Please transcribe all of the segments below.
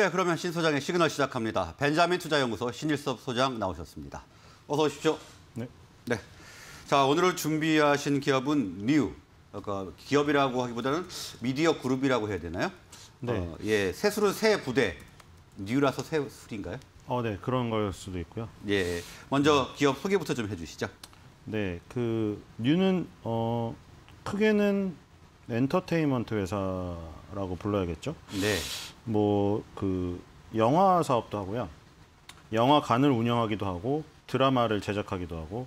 네, 그러면 신 소장의 시그널 시작합니다. 벤자민 투자연구소 신일섭 소장 나오셨습니다. 어서 오십시오. 네. 네. 자, 오늘 준비하신 기업은 뉴. 그러니까 기업이라고 하기보다는 미디어 그룹이라고 해야 되나요? 네. 어, 예, 세수는 새 부대. 뉴라서 새 술인가요? 어, 네, 그런 걸 수도 있고요. 예. 먼저 기업 소개부터 좀 해주시죠. 네, 그 뉴는 어, 크게는 엔터테인먼트 회사라고 불러야겠죠. 네. 뭐그 영화 사업도 하고요. 영화관을 운영하기도 하고 드라마를 제작하기도 하고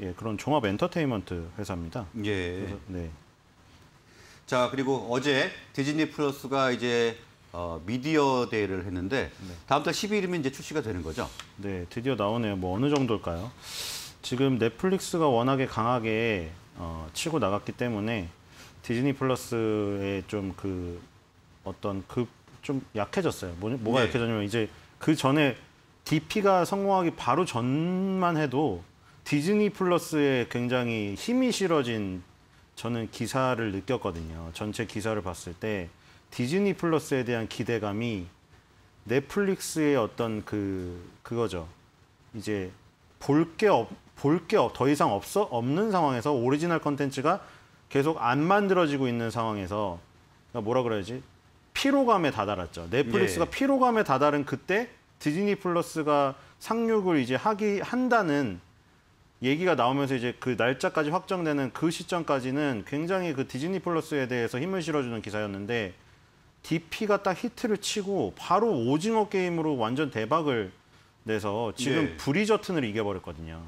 예, 예 그런 종합 엔터테인먼트 회사입니다. 예. 그래서, 네. 자 그리고 어제 디즈니 플러스가 이제 어, 미디어 대회를 했는데 네. 다음 달 12일이면 이제 출시가 되는 거죠? 네, 드디어 나오네요. 뭐 어느 정도일까요? 지금 넷플릭스가 워낙에 강하게 어, 치고 나갔기 때문에 디즈니 플러스의 좀그 어떤 그 좀 약해졌어요. 뭐, 뭐가 네. 약해졌냐면 이제 그 전에 DP가 성공하기 바로 전만 해도 디즈니 플러스에 굉장히 힘이 실어진 저는 기사를 느꼈거든요. 전체 기사를 봤을 때 디즈니 플러스에 대한 기대감이 넷플릭스의 어떤 그 그거죠. 이제 볼 게 볼 게더 없 이상 없어 없는 상황에서 오리지널 컨텐츠가 계속 안 만들어지고 있는 상황에서 그러니까 뭐라 그래야지 피로감에 다다랐죠. 넷플릭스가 예. 피로감에 다다른 그때 디즈니 플러스가 상륙을 이제 하기 한다는 얘기가 나오면서 이제 그 날짜까지 확정되는 그 시점까지는 굉장히 그 디즈니 플러스에 대해서 힘을 실어주는 기사였는데 DP가 딱 히트를 치고 바로 오징어 게임으로 완전 대박을 내서 지금 네. 브리저튼을 이겨버렸거든요.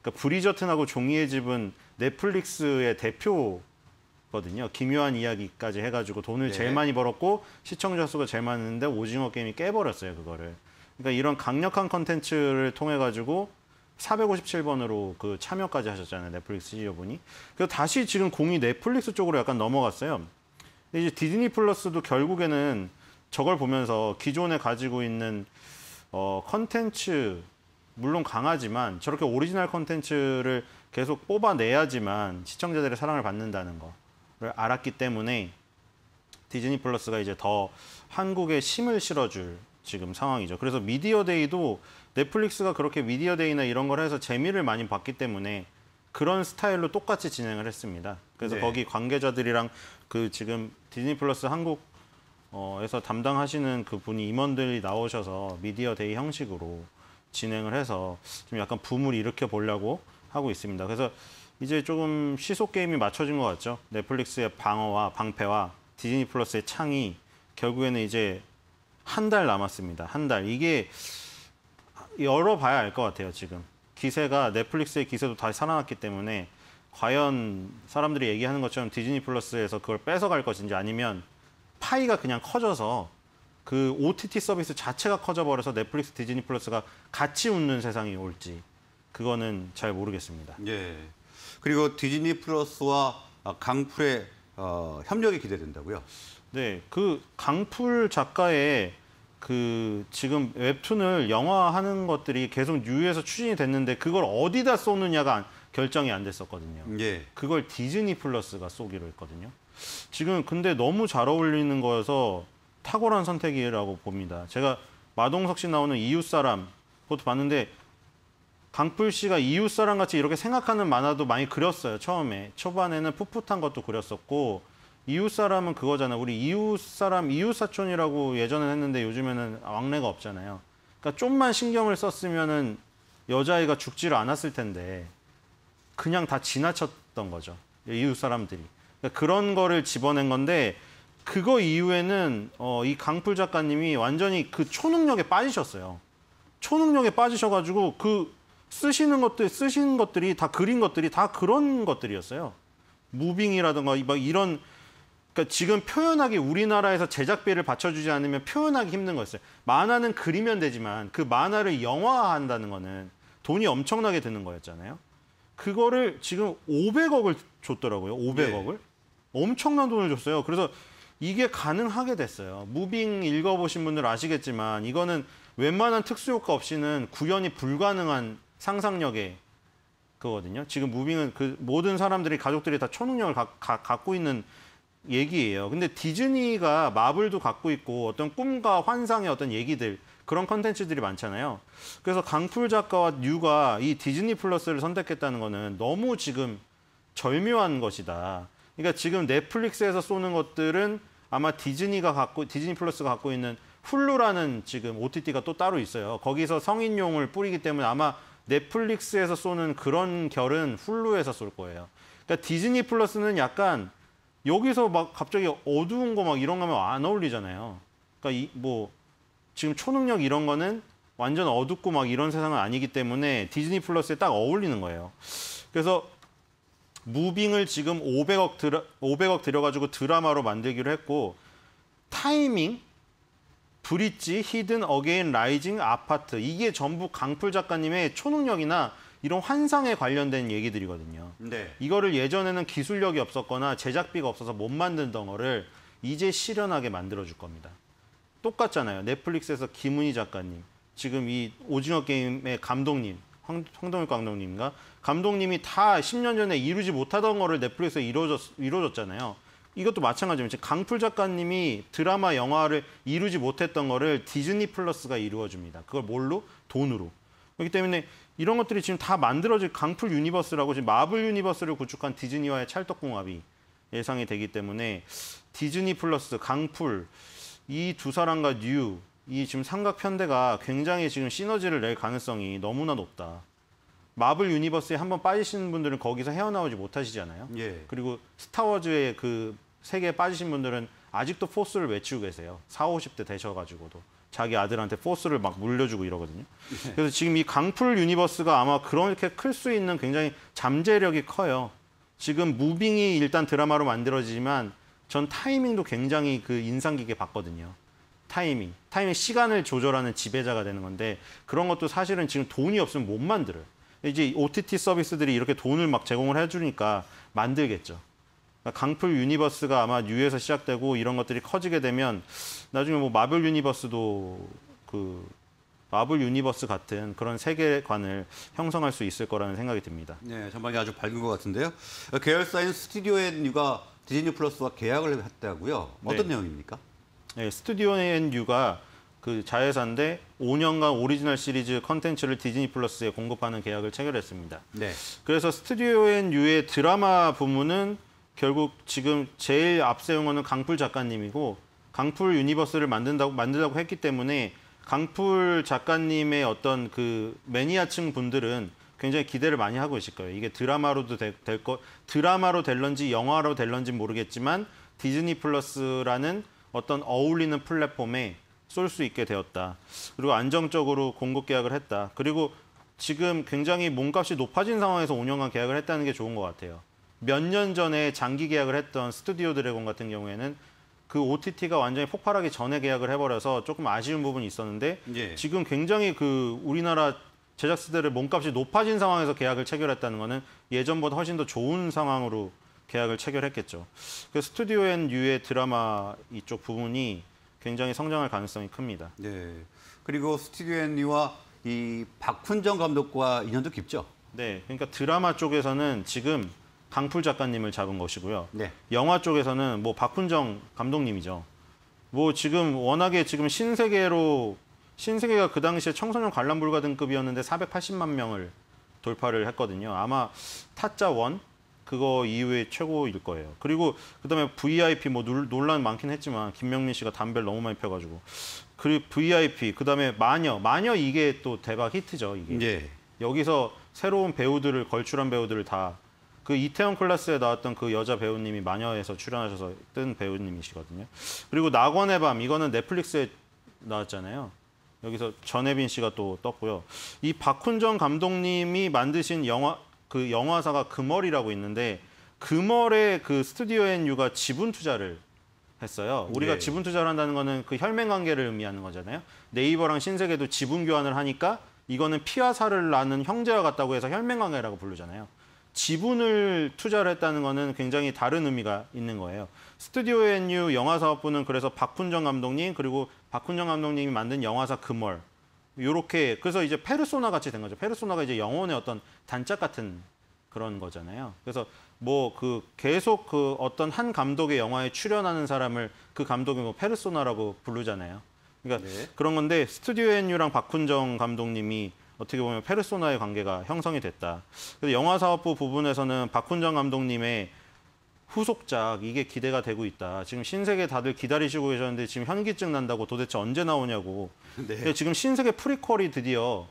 그러니까 브리저튼하고 종이의 집은 넷플릭스의 대표 거든요. 기묘한 이야기까지 해가지고 돈을 네. 제일 많이 벌었고 시청자 수가 제일 많은데 오징어 게임이 깨버렸어요 그거를. 그러니까 이런 강력한 컨텐츠를 통해 가지고 457번으로 그 참여까지 하셨잖아요 넷플릭스 CEO분이. 그래서 다시 지금 공이 넷플릭스 쪽으로 약간 넘어갔어요. 근데 이제 디즈니 플러스도 결국에는 저걸 보면서 기존에 가지고 있는 어 컨텐츠 물론 강하지만 저렇게 오리지널 컨텐츠를 계속 뽑아내야지만 시청자들의 사랑을 받는다는 거. 알았기 때문에 디즈니 플러스가 이제 더 한국에 심을 실어줄 지금 상황이죠. 그래서 미디어 데이도 넷플릭스가 그렇게 미디어 데이나 이런 걸 해서 재미를 많이 봤기 때문에 그런 스타일로 똑같이 진행을 했습니다. 그래서 네. 거기 관계자들이랑 그 지금 디즈니 플러스 한국 어에서 담당하시는 그 분이 임원들이 나오셔서 미디어 데이 형식으로 진행을 해서 좀 약간 붐을 일으켜 보려고 하고 있습니다. 그래서 이제 조금 시속 게임이 맞춰진 것 같죠. 넷플릭스의 방어와 방패와 디즈니 플러스의 창이 결국에는 이제 한 달 남았습니다. 한 달. 이게 열어봐야 알 것 같아요, 지금. 기세가 넷플릭스의 기세도 다시 살아났기 때문에 과연 사람들이 얘기하는 것처럼 디즈니 플러스에서 그걸 뺏어갈 것인지 아니면 파이가 그냥 커져서 그 OTT 서비스 자체가 커져버려서 넷플릭스 디즈니 플러스가 같이 웃는 세상이 올지 그거는 잘 모르겠습니다. 예. 그리고 디즈니 플러스와 강풀의 어, 협력이 기대된다고요? 네, 그 강풀 작가의 그 지금 웹툰을 영화하는 것들이 계속 뉴에서 추진이 됐는데 그걸 어디다 쏘느냐가 결정이 안 됐었거든요. 예. 그걸 디즈니 플러스가 쏘기로 했거든요. 지금 근데 너무 잘 어울리는 거여서 탁월한 선택이라고 봅니다. 제가 마동석 씨 나오는 이웃 사람 그것도 봤는데 강풀 씨가 이웃 사람 같이 이렇게 생각하는 만화도 많이 그렸어요. 처음에 초반에는 풋풋한 것도 그렸었고 이웃 사람은 그거잖아. 요 우리 이웃 사람 이웃 사촌이라고 예전에 했는데 요즘에는 왕래가 없잖아요. 그러니까 좀만 신경을 썼으면은 여자아이가 죽지를 않았을 텐데 그냥 다 지나쳤던 거죠. 이웃 사람들이 그러니까 그런 거를 집어낸 건데 그거 이후에는 어, 이 강풀 작가님이 완전히 그 초능력에 빠지셨어요. 초능력에 빠지셔가지고 그 쓰시는 것들 쓰신 것들이 다 그린 것들이 다 그런 것들이었어요. 무빙이라든가 이런 그러니까 지금 표현하기 우리나라에서 제작비를 받쳐주지 않으면 표현하기 힘든 거였어요. 만화는 그리면 되지만 그 만화를 영화화한다는 거는 돈이 엄청나게 드는 거였잖아요. 그거를 지금 500억을 줬더라고요. 500억을 네. 예. 엄청난 돈을 줬어요. 그래서 이게 가능하게 됐어요. 무빙 읽어보신 분들 아시겠지만 이거는 웬만한 특수효과 없이는 구현이 불가능한 상상력의 그거거든요. 지금 무빙은 그 모든 사람들이 가족들이 다 초능력을 가, 가, 갖고 있는 얘기예요. 근데 디즈니가 마블도 갖고 있고 어떤 꿈과 환상의 어떤 얘기들 그런 컨텐츠들이 많잖아요. 그래서 강풀 작가와 뉴가 이 디즈니 플러스를 선택했다는 거는 너무 지금 절묘한 것이다. 그러니까 지금 넷플릭스에서 쏘는 것들은 아마 디즈니가 갖고 디즈니 플러스가 갖고 있는 훌루라는 지금 OTT가 또 따로 있어요. 거기서 성인용을 뿌리기 때문에 아마 넷플릭스에서 쏘는 그런 결은 훌루에서 쏠 거예요. 그러니까 디즈니 플러스는 약간 여기서 막 갑자기 어두운 거 막 이런 거 하면 안 어울리잖아요. 그러니까 이 뭐 지금 초능력 이런 거는 완전 어둡고 막 이런 세상은 아니기 때문에 디즈니 플러스에 딱 어울리는 거예요. 그래서 무빙을 지금 500억, 드라, 500억 들여가지고 드라마로 만들기로 했고 타이밍 브릿지, 히든, 어게인, 라이징, 아파트 이게 전부 강풀 작가님의 초능력이나 이런 환상에 관련된 얘기들이거든요. 네. 이거를 예전에는 기술력이 없었거나 제작비가 없어서 못 만든 덩어를 이제 실현하게 만들어줄 겁니다. 똑같잖아요. 넷플릭스에서 김은희 작가님, 지금 이 오징어 게임의 감독님, 황, 동일 감독님인가? 감독님이 다 10년 전에 이루지 못하던 거를 넷플릭스에 이루어졌, 이루어졌잖아요. 이것도 마찬가지입니다. 강풀 작가님이 드라마, 영화를 이루지 못했던 거를 디즈니 플러스가 이루어줍니다. 그걸 뭘로? 돈으로. 그렇기 때문에 이런 것들이 지금 다 만들어질 강풀 유니버스라고 지금 마블 유니버스를 구축한 디즈니와의 찰떡궁합이 예상이 되기 때문에 디즈니 플러스, 강풀, 이 두 사람과 뉴, 이 지금 삼각 편대가 굉장히 지금 시너지를 낼 가능성이 너무나 높다. 마블 유니버스에 한번 빠지시는 분들은 거기서 헤어나오지 못하시잖아요. 예. 그리고 스타워즈의 그 세계에 빠지신 분들은 아직도 포스를 외치고 계세요. 4 50대 되셔가지고도. 자기 아들한테 포스를 막 물려주고 이러거든요. 예. 그래서 지금 이 강풀 유니버스가 아마 그렇게 클 수 있는 굉장히 잠재력이 커요. 지금 무빙이 일단 드라마로 만들어지지만 전 타이밍도 굉장히 그 인상 깊게 봤거든요. 타이밍. 타이밍 시간을 조절하는 지배자가 되는 건데 그런 것도 사실은 지금 돈이 없으면 못 만들어요. 이제 OTT 서비스들이 이렇게 돈을 막 제공을 해주니까 만들겠죠. 강풀 유니버스가 아마 뉴에서 시작되고 이런 것들이 커지게 되면 나중에 뭐 마블 유니버스도 그 마블 유니버스 같은 그런 세계관을 형성할 수 있을 거라는 생각이 듭니다. 네, 전망이 아주 밝은 것 같은데요. 계열사인 스튜디오 앤유가 디즈니 플러스와 계약을 했다고요. 어떤 네. 내용입니까? 네, 스튜디오 앤유가 그 자회사인데 5년간 오리지널 시리즈 컨텐츠를 디즈니 플러스에 공급하는 계약을 체결했습니다. 네. 그래서 스튜디오 앤유의 드라마 부문은 결국 지금 제일 앞세운 거는 강풀 작가님이고 강풀 유니버스를 만든다고 만들라고 했기 때문에 강풀 작가님의 어떤 그 매니아층 분들은 굉장히 기대를 많이 하고 있을 거예요. 이게 드라마로도 될, 될 거, 드라마로 될런지 영화로 될런지 모르겠지만 디즈니 플러스라는 어떤 어울리는 플랫폼에 쏠 수 있게 되었다. 그리고 안정적으로 공급 계약을 했다. 그리고 지금 굉장히 몸값이 높아진 상황에서 운영한 계약을 했다는 게 좋은 것 같아요. 몇년 전에 장기 계약을 했던 스튜디오 드래곤 같은 경우에는 그 OTT가 완전히 폭발하기 전에 계약을 해버려서 조금 아쉬운 부분이 있었는데 예. 지금 굉장히 그 우리나라 제작사들의 몸값이 높아진 상황에서 계약을 체결했다는 것은 예전보다 훨씬 더 좋은 상황으로 계약을 체결했겠죠. 그 스튜디오 앤 유의 드라마 이쪽 부분이 굉장히 성장할 가능성이 큽니다. 네. 그리고 스튜디오 앤 유와 이 박훈정 감독과 인연도 깊죠. 네. 그러니까 드라마 쪽에서는 지금 강풀 작가님을 잡은 것이고요. 네. 영화 쪽에서는 뭐 박훈정 감독님이죠. 뭐 지금 워낙에 지금 신세계로 신세계가 그 당시에 청소년 관람 불가 등급이었는데 480만 명을 돌파를 했거든요. 아마 타짜 원 그거 이후에 최고일 거예요. 그리고 그다음에 VIP 뭐 논란 많긴 했지만 김명민 씨가 담배를 너무 많이 펴가지고 그리고 VIP 그다음에 마녀 마녀 이게 또 대박 히트죠 이게 예. 여기서 새로운 배우들을 걸출한 배우들을 다그 이태원 클래스에 나왔던 그 여자 배우님이 마녀에서 출연하셔서 뜬 배우님이시거든요. 그리고 낙원의 밤 이거는 넷플릭스에 나왔잖아요. 여기서 전혜빈 씨가 또 떴고요. 이 박훈정 감독님이 만드신 영화 그 영화사가 금월이라고 있는데 금월에그 스튜디오 앤유가 지분 투자를 했어요. 우리가 네. 지분 투자를 한다는 거는 그 혈맹 관계를 의미하는 거잖아요. 네이버랑 신세계도 지분 교환을 하니까 이거는 피와 살을 나는 형제와 같다고 해서 혈맹 관계라고 부르잖아요. 지분을 투자를 했다는 것은 굉장히 다른 의미가 있는 거예요. 스튜디오 NU 영화 사업부는 그래서 박훈정 감독님 그리고 박훈정 감독님이 만든 영화사 금월 요렇게 그래서 이제 페르소나 같이 된 거죠. 페르소나가 이제 영혼의 어떤 단짝 같은 그런 거잖아요. 그래서 뭐 그 계속 그 어떤 한 감독의 영화에 출연하는 사람을 그 감독이 뭐 페르소나라고 부르잖아요. 그러니까 네. 그런 건데 스튜디오 NU랑 박훈정 감독님이 어떻게 보면 페르소나의 관계가 형성이 됐다. 그래서 영화 사업부 부분에서는 박훈정 감독님의 후속작 이게 기대가 되고 있다. 지금 신세계 다들 기다리시고 계셨는데 지금 현기증 난다고 도대체 언제 나오냐고. 네. 지금 신세계 프리퀄이 드디어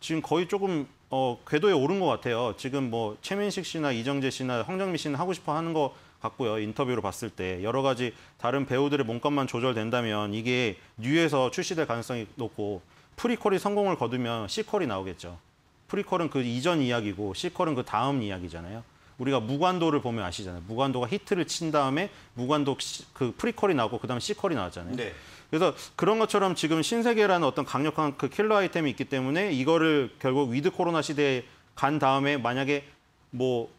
지금 거의 조금 어, 궤도에 오른 것 같아요. 지금 뭐 최민식 씨나 이정재 씨나 황정민 씨는 하고 싶어 하는 것 같고요. 인터뷰로 봤을 때 여러 가지 다른 배우들의 몸값만 조절된다면 이게 뉴에서 출시될 가능성이 높고 프리퀄이 성공을 거두면 시퀄이 나오겠죠. 프리퀄은 그 이전 이야기고 시퀄은 그 다음 이야기잖아요. 우리가 무관도를 보면 아시잖아요. 무관도가 히트를 친 다음에 무관도 그 프리퀄이 나오고 그다음 에 시퀄이 나왔잖아요. 네. 그래서 그런 것처럼 지금 신세계라는 어떤 강력한 그 킬러 아이템이 있기 때문에 이거를 결국 위드 코로나 시대에 간 다음에 만약에 뭐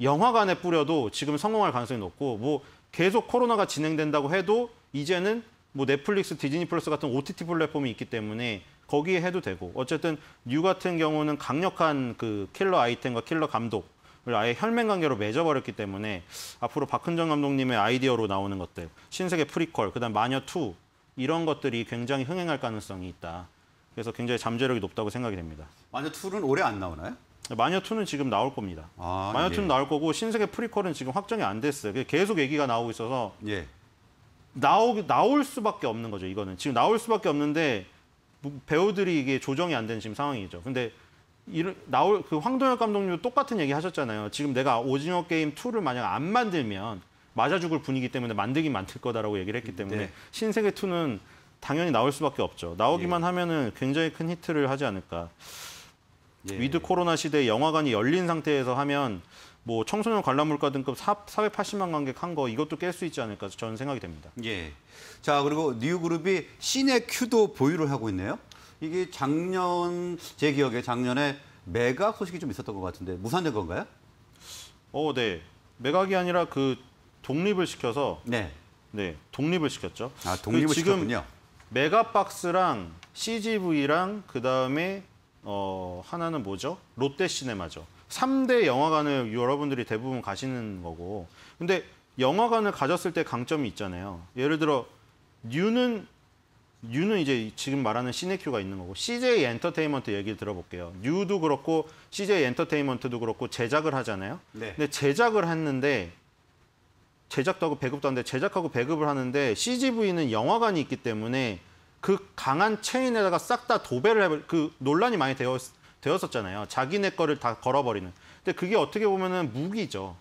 영화관에 뿌려도 지금 성공할 가능성이 높고 뭐 계속 코로나가 진행된다고 해도 이제는 뭐 넷플릭스, 디즈니 플러스 같은 OTT 플랫폼이 있기 때문에 거기에 해도 되고 어쨌든 뉴 같은 경우는 강력한 그 킬러 아이템과 킬러 감독 을 아예 혈맹 관계로 맺어버렸기 때문에 앞으로 박훈정 감독님의 아이디어로 나오는 것들, 신세계 프리퀄, 그다음 마녀 2 이런 것들이 굉장히 흥행할 가능성이 있다. 그래서 굉장히 잠재력이 높다고 생각이 됩니다. 마녀 2는 올해 안 나오나요? 마녀 2는 지금 나올 겁니다. 아, 마녀 예. 2는 나올 거고 신세계 프리퀄은 지금 확정이 안 됐어요. 계속 얘기가 나오고 있어서 예. 나오, 나올 수밖에 없는 거죠. 이거는 지금 나올 수밖에 없는데 배우들이 이게 조정이 안 된 지금 상황이죠. 근데 이런 나올 그 황동혁 감독님도 똑같은 얘기 하셨잖아요. 지금 내가 오징어 게임 2를 만약 안 만들면 맞아 죽을 분위기 때문에 만들긴 만들 거다라고 얘기를 했기 때문에 네. 신세계 2는 당연히 나올 수밖에 없죠. 나오기만 예. 하면은 굉장히 큰 히트를 하지 않을까. 예. 위드 코로나 시대 영화관이 열린 상태에서 하면 뭐 청소년 관람 물가 등급 4, 480만 관객 한 거 이것도 깰 수 있지 않을까 저는 생각이 됩니다. 예. 자 그리고 뉴그룹이 시내 큐도 보유를 하고 있네요. 이게 작년 제 기억에 작년에 매각 소식이 좀 있었던 것 같은데 무산된 건가요? 어, 네. 매각이 아니라 그 독립을 시켜서 네. 네, 독립을 시켰죠. 아, 독립을 그 지금 시켰군요. 메가박스랑 CGV랑 그다음에 어, 하나는 뭐죠? 롯데시네마죠. 3대 영화관을 여러분들이 대부분 가시는 거고 근데 영화관을 가졌을 때 강점이 있잖아요. 예를 들어 뉴는 뉴는 이제 지금 말하는 시네큐가 있는 거고 CJ 엔터테인먼트 얘기를 들어볼게요. 뉴도 그렇고 CJ 엔터테인먼트도 그렇고 제작을 하잖아요. 네. 근데 제작을 했는데 제작도 하고 배급도 하는데 제작하고 배급을 하는데 CGV는 영화관이 있기 때문에 그 강한 체인에다가 싹 다 도배를 해 그 논란이 많이 되어 되었었잖아요. 자기네 거를 다 걸어버리는. 근데 그게 어떻게 보면은 무기죠.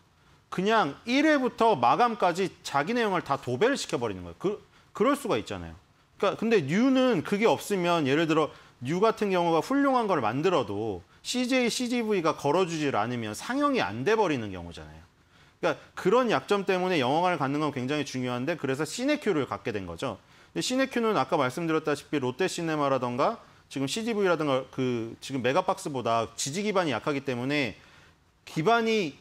그냥 1회부터 마감까지 자기 내용을 다 도배를 시켜버리는 거예요. 그, 그럴 수가 있잖아요. 그러니까 근데 뉴는 그게 없으면 예를 들어 뉴 같은 경우가 훌륭한 걸 만들어도 CJ, CGV가 걸어주질 않으면 상영이 안 돼버리는 경우잖아요. 그러니까 그런 약점 때문에 영화관을 갖는 건 굉장히 중요한데 그래서 시네큐를 갖게 된 거죠. 시네큐는 아까 말씀드렸다시피 롯데시네마라던가 지금 CGV라든가 그 지금 메가박스보다 지지 기반이 약하기 때문에 기반이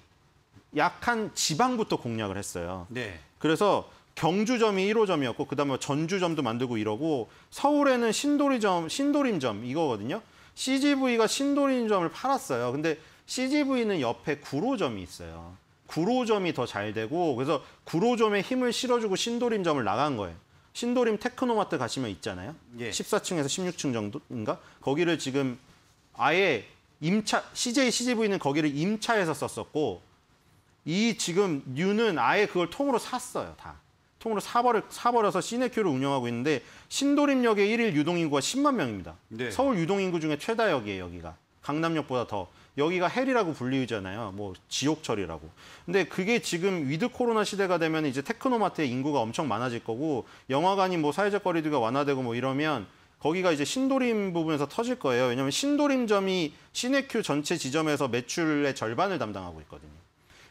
약한 지방부터 공략을 했어요. 네. 그래서 경주점이 1호점이었고 그다음에 뭐 전주점도 만들고 이러고 서울에는 신도리점, 신도림점 이거거든요. CGV가 신도림점을 팔았어요. 근데 CGV는 옆에 구로점이 있어요. 구로점이 더 잘 되고 그래서 구로점에 힘을 실어주고 신도림점을 나간 거예요. 신도림 테크노마트 가시면 있잖아요. 예. 14층에서 16층 정도인가? 거기를 지금 아예 임차 CJ CGV는 거기를 임차해서 썼었고 이 지금 뉴는 아예 그걸 통으로 샀어요, 다. 통으로 사버려, 사버려서 시네큐를 운영하고 있는데 신도림역의 1일 유동인구가 10만 명입니다. 네. 서울 유동인구 중에 최다역이에요, 여기가. 강남역보다 더. 여기가 헬이라고 불리잖아요. 뭐 지옥철이라고. 근데 그게 지금 위드 코로나 시대가 되면 이제 테크노마트의 인구가 엄청 많아질 거고 영화관이 뭐 사회적 거리두기가 완화되고 뭐 이러면 거기가 이제 신도림 부분에서 터질 거예요. 왜냐하면 신도림점이 시네큐 전체 지점에서 매출의 절반을 담당하고 있거든요.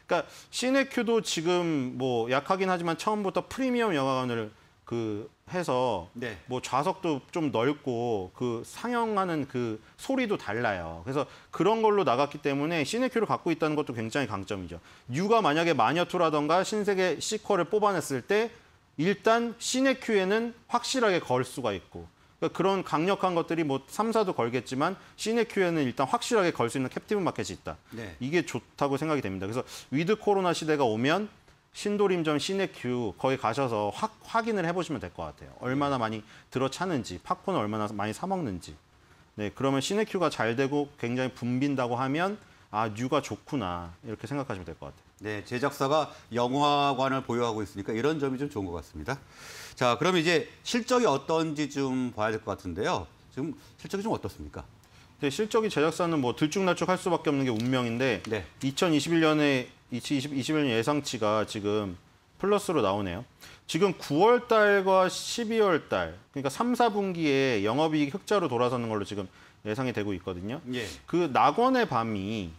그러니까 시네큐도 지금 뭐 약하긴 하지만 처음부터 프리미엄 영화관을 그 해서 네. 뭐 좌석도 좀 넓고 그 상영하는 그 소리도 달라요. 그래서 그런 걸로 나갔기 때문에 시네큐를 갖고 있다는 것도 굉장히 강점이죠. 유가 만약에 마녀투라던가 신세계 시퀄을 뽑아냈을 때 일단 시네큐에는 확실하게 걸 수가 있고 그러니까 그런 강력한 것들이 뭐3 4도 걸겠지만 시네큐에는 일단 확실하게 걸 수 있는 캡티브 마켓이 있다. 네. 이게 좋다고 생각이 됩니다. 그래서 위드 코로나 시대가 오면 신도림점 시네큐 거기 가셔서 확 확인을 해보시면 될 것 같아요. 얼마나 많이 들어차는지, 팝콘을 얼마나 많이 사 먹는지. 네, 그러면 시네큐가 잘 되고 굉장히 붐빈다고 하면 아 뉴가 좋구나 이렇게 생각하시면 될 것 같아요. 네, 제작사가 영화관을 보유하고 있으니까 이런 점이 좀 좋은 것 같습니다. 자, 그럼 이제 실적이 어떤지 좀 봐야 될 것 같은데요. 지금 실적이 좀 어떻습니까? 근데 네, 실적이 제작사는 뭐 들쭉날쭉 할 수밖에 없는 게 운명인데 네. 2021년에 2021년 예상치가 지금 플러스로 나오네요. 지금 9월 달과 12월 달, 그러니까 3, 4분기에 영업이익 흑자로 돌아서는 걸로 지금 예상이 되고 있거든요. 예. 그 낙원의 밤이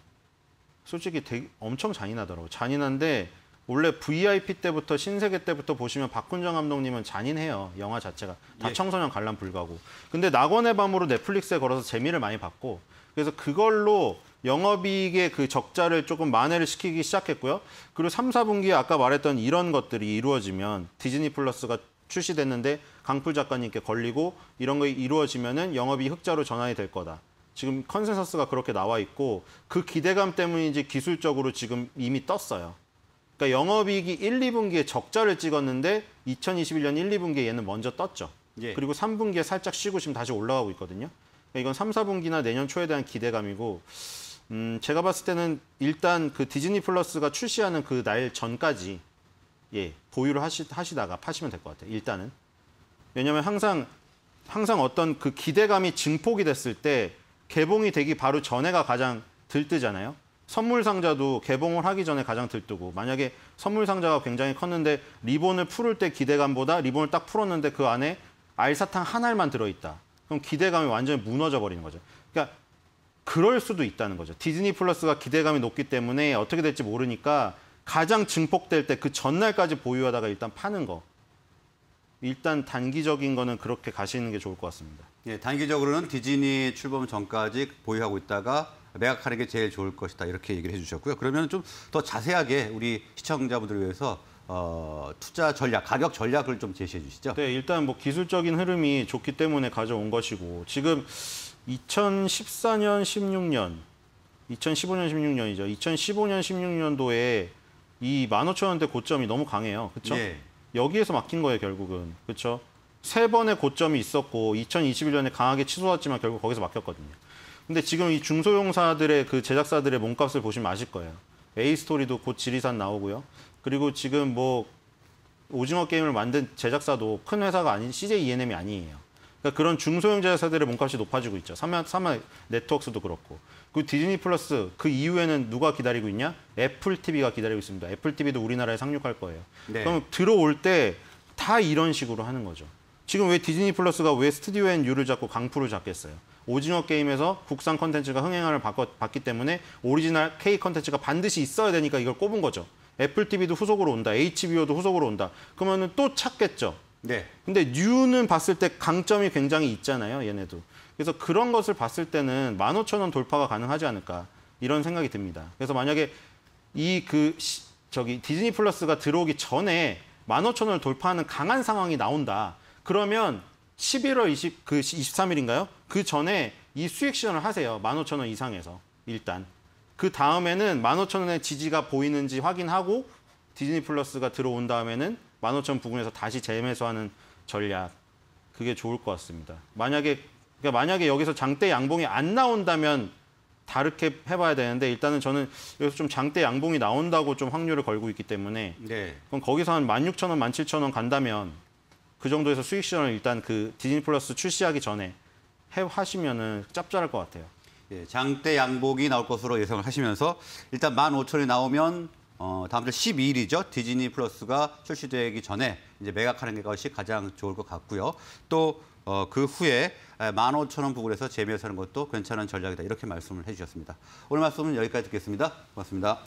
솔직히 되게 엄청 잔인하더라고 잔인한데 원래 VIP 때부터 신세계 때부터 보시면 박훈정 감독님은 잔인해요. 영화 자체가. 다 예. 청소년 관람 불가고. 근데 낙원의 밤으로 넷플릭스에 걸어서 재미를 많이 봤고 그래서 그걸로 영업이익의 그 적자를 조금 만회를 시키기 시작했고요. 그리고 3, 4분기에 아까 말했던 이런 것들이 이루어지면 디즈니 플러스가 출시됐는데 강풀 작가님께 걸리고 이런 거 이루어지면은 영업이 흑자로 전환이 될 거다. 지금 컨센서스가 그렇게 나와 있고 그 기대감 때문인지 기술적으로 지금 이미 떴어요. 그러니까 영업이익이 1, 2분기에 적자를 찍었는데 2021년 1, 2분기에 얘는 먼저 떴죠. 예. 그리고 3분기에 살짝 쉬고 지금 다시 올라가고 있거든요. 그러니까 이건 3, 4분기나 내년 초에 대한 기대감이고 음, 제가 봤을 때는 일단 그 디즈니 플러스가 출시하는 그 날 전까지 예, 보유를 하시, 하시다가 파시면 될 것 같아요. 일단은. 왜냐면 항상 항상 어떤 그 기대감이 증폭이 됐을 때 개봉이 되기 바로 전에가 가장 들뜨잖아요. 선물 상자도 개봉을 하기 전에 가장 들뜨고 만약에 선물 상자가 굉장히 컸는데 리본을 풀을 때 기대감보다 리본을 딱 풀었는데 그 안에 알사탕 한 알만 들어있다. 그럼 기대감이 완전히 무너져 버리는 거죠. 그러니까 그럴 수도 있다는 거죠. 디즈니 플러스가 기대감이 높기 때문에 어떻게 될지 모르니까 가장 증폭될 때 그 전날까지 보유하다가 일단 파는 거. 일단 단기적인 거는 그렇게 가시는 게 좋을 것 같습니다. 예, 단기적으로는 디즈니 출범 전까지 보유하고 있다가 매각하는 게 제일 좋을 것이다 이렇게 얘기를 해주셨고요. 그러면 좀 더 자세하게 우리 시청자분들을 위해서 어, 투자 전략, 가격 전략을 좀 제시해 주시죠. 네, 일단 뭐 기술적인 흐름이 좋기 때문에 가져온 것이고 지금 2014년, 16년, 2015년, 16년이죠. 2015년, 16년도에 이 15,000원대 고점이 너무 강해요. 그렇죠? 예. 여기에서 막힌 거예요, 결국은. 그렇죠? 세 번의 고점이 있었고 2021년에 강하게 치솟았지만 결국 거기서 막혔거든요. 근데 지금 이 중소용사들의 그 제작사들의 몸값을 보시면 아실 거예요. 에이 스토리도 곧 지리산 나오고요. 그리고 지금 뭐 오징어 게임을 만든 제작사도 큰 회사가 아닌 CJ E&M이 아니에요. 그러니까 그런 중소형 제작사들의 몸값이 높아지고 있죠. 삼마 삼마 네트웍스도 그렇고. 그 디즈니 플러스 그 이후에는 누가 기다리고 있냐? 애플 TV가 기다리고 있습니다. 애플 TV도 우리나라에 상륙할 거예요. 네. 그럼 들어올 때 다 이런 식으로 하는 거죠. 지금 왜 디즈니 플러스가 왜 스튜디오 앤 유를 잡고 강풀을 잡겠어요? 오징어 게임에서 국산 컨텐츠가 흥행을 받기 때문에 오리지널 K 컨텐츠가 반드시 있어야 되니까 이걸 꼽은 거죠. 애플 TV도 후속으로 온다. HBO도 후속으로 온다. 그러면 또 찾겠죠. 네. 근데 뉴는 봤을 때 강점이 굉장히 있잖아요. 얘네도. 그래서 그런 것을 봤을 때는 15,000원 돌파가 가능하지 않을까 이런 생각이 듭니다. 그래서 만약에 이 그 저기 디즈니 플러스가 들어오기 전에 15,000원을 돌파하는 강한 상황이 나온다. 그러면 11월 20그 23일인가요? 그 전에 이 수익 실현을 하세요. 15,000원 이상에서 일단. 그 다음에는 15,000원의 지지가 보이는지 확인하고 디즈니 플러스가 들어온 다음에는 15,000원 부근에서 다시 재매수하는 전략. 그게 좋을 것 같습니다. 만약에 그러니까 만약에 여기서 장대 양봉이 안 나온다면 다르게 해봐야 되는데 일단은 저는 여기서 좀 장대 양봉이 나온다고 좀 확률을 걸고 있기 때문에 네. 그럼 거기서 한 16,000원, 17,000원 간다면 그 정도에서 수익 시현을 일단 그 디즈니 플러스 출시하기 전에 해 하시면은 짭짤할 것 같아요. 예, 장대 양복이 나올 것으로 예상을 하시면서 일단 만오천원이 나오면 어, 다음 달 12일이죠. 디즈니 플러스가 출시되기 전에 이제 매각하는 것이 가장 좋을 것 같고요. 또 어, 그 후에 만 오천 원 부근에서 재미를 사는 것도 괜찮은 전략이다. 이렇게 말씀을 해주셨습니다. 오늘 말씀은 여기까지 듣겠습니다. 고맙습니다.